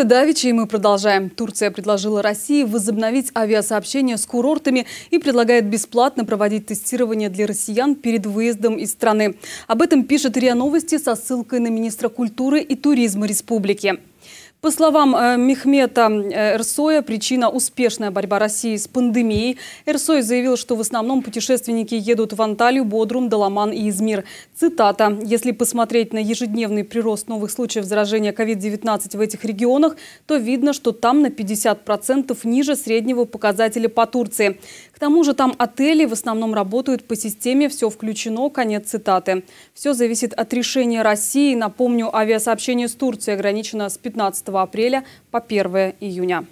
Это Давичи, и мы продолжаем. Турция предложила России возобновить авиасообщение с курортами и предлагает бесплатно проводить тестирование для россиян перед выездом из страны. Об этом пишет РИА Новости со ссылкой на министра культуры и туризма республики. По словам э, Мехмета э, Эрсоя, причина – успешная борьба России с пандемией. Эрсой заявил, что в основном путешественники едут в Анталию, Бодрум, Даламан и Измир. Цитата. «Если посмотреть на ежедневный прирост новых случаев заражения COVID-19 в этих регионах, то видно, что там на 50% ниже среднего показателя по Турции. К тому же там отели в основном работают по системе «все включено», конец цитаты. Все зависит от решения России. Напомню, авиасообщение с Турцией ограничено с 15 15 апреля по 1 июня.